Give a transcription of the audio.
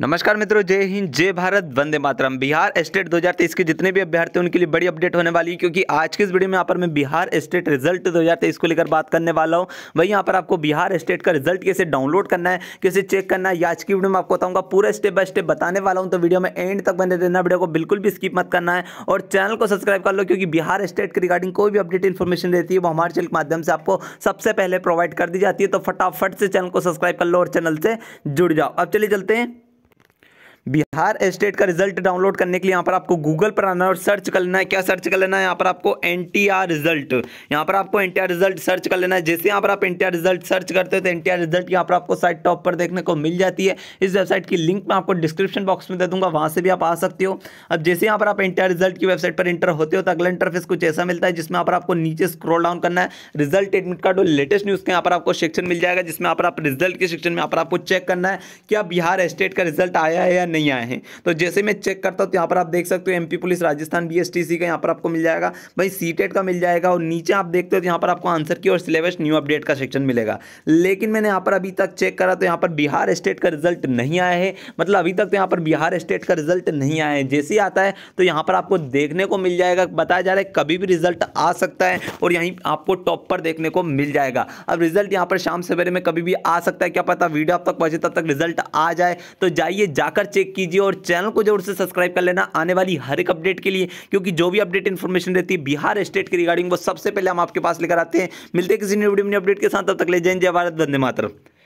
नमस्कार मित्रों जय हिंद जय भारत वंदे मातरम बिहार स्टेट 2023 के जितने भी अभ्यर्थी उनके लिए बड़ी अपडेट होने वाली है क्योंकि आज के इस वीडियो में यहाँ पर मैं बिहार स्टेट रिजल्ट 2023 को लेकर बात करने वाला हूँ वहीं यहाँ पर आपको बिहार स्टेट का रिजल्ट कैसे डाउनलोड करना है कैसे चेक करना है आज की वीडियो में आपको बताऊँगा पूरा स्टेप बाय स्टेप बताने वाला हूँ तो वीडियो में एंड तक बने रहना वीडियो को बिल्कुल भी स्किप मत करना है और चैनल को सब्सक्राइब कर लो क्योंकि बिहार स्टेट के रिगार्डिंग कोई भी अपडेट इन्फॉर्मेशन रहती है वो हमारे चैनल के माध्यम से आपको सबसे पहले प्रोवाइड कर दी जाती है तो फटाफट से चैनल को सब्सक्राइब कर लो और चैनल से जुड़ जाओ अब चलिए चलते हैं बिहार स्टेट का रिजल्ट डाउनलोड करने के लिए यहाँ पर आपको गूगल पर आना है और सर्च कर लेना है क्या सर्च कर लेना है यहाँ पर आपको एन रिजल्ट यहाँ पर आपको एन रिजल्ट सर्च कर लेना है जैसे यहाँ पर आप एन रिजल्ट सर्च करते हो तो एन रिजल्ट यहाँ पर आपको साइट टॉप पर देखने को मिल जाती है इस वेबसाइट की लिंक मैं आपको डिस्क्रिप्शन बॉक्स में दे दूंगा वहाँ से भी आप आ सकते हो अब जैसे यहाँ पर आप एन रिजल्ट की वेबसाइट पर इंटर होते हो तो अगला इंटरफेस कुछ ऐसा मिलता है जिसमें यहाँ पर आपको नीचे स्क्रोल डाउन करना है रिजल्ट एडमिट कार्ड और लेटेस्ट न्यूज़ के यहाँ पर आपको सेक्शन मिल जाएगा जिसमें यहाँ पर आप रिजल्ट के सेक्शन में यहाँ पर आपको चेक करना है कि अब बिहार स्टेट का रिजल्ट आया है या नहीं नहीं आए हैं तो जैसे मैं चेक करता हूँ तो यहाँ पर आप देख सकते हो एमपी पुलिस राजस्थान बीएसटीसी का यहाँ पर आपको मिल जाएगा भाई सीटेट का मिल जाएगा और नीचे आप देखते हो तो यहाँ पर आपको आंसर की और सिलेबस न्यू अपडेट का सेक्शन मिलेगा लेकिन मैंने यहाँ पर अभी तक चेक करा तो यहाँ पर बिहार स्टेट का रिजल्ट नहीं आया है मतलब अभी तक तो यहाँ पर बिहार स्टेट का रिजल्ट नहीं आया है जैसे ही आता है तो यहाँ पर आपको देखने को मिल जाएगा बताया जा रहा है कभी भी रिजल्ट आ सकता है और यहीं आपको टॉप पर देखने को मिल जाएगा अब रिजल्ट यहाँ पर शाम सवेरे में कभी भी आ सकता है क्या पता वीडियो आप तक पहुंचे तब तक रिजल्ट आ जाए तो जाइए जाकर चेक क्लिक कीजिए और चैनल को जरूर से सब्सक्राइब कर लेना आने वाली हर एक अपडेट के लिए क्योंकि जो भी अपडेट इन्फॉर्मेशन रहती है बिहार स्टेट के रिगार्डिंग वो सबसे पहले हम आपके पास लेकर आते हैं मिलते हैं किसी न्यू वीडियो में अपडेट के साथ तब तक ले जय जय भारत धन्य मातरम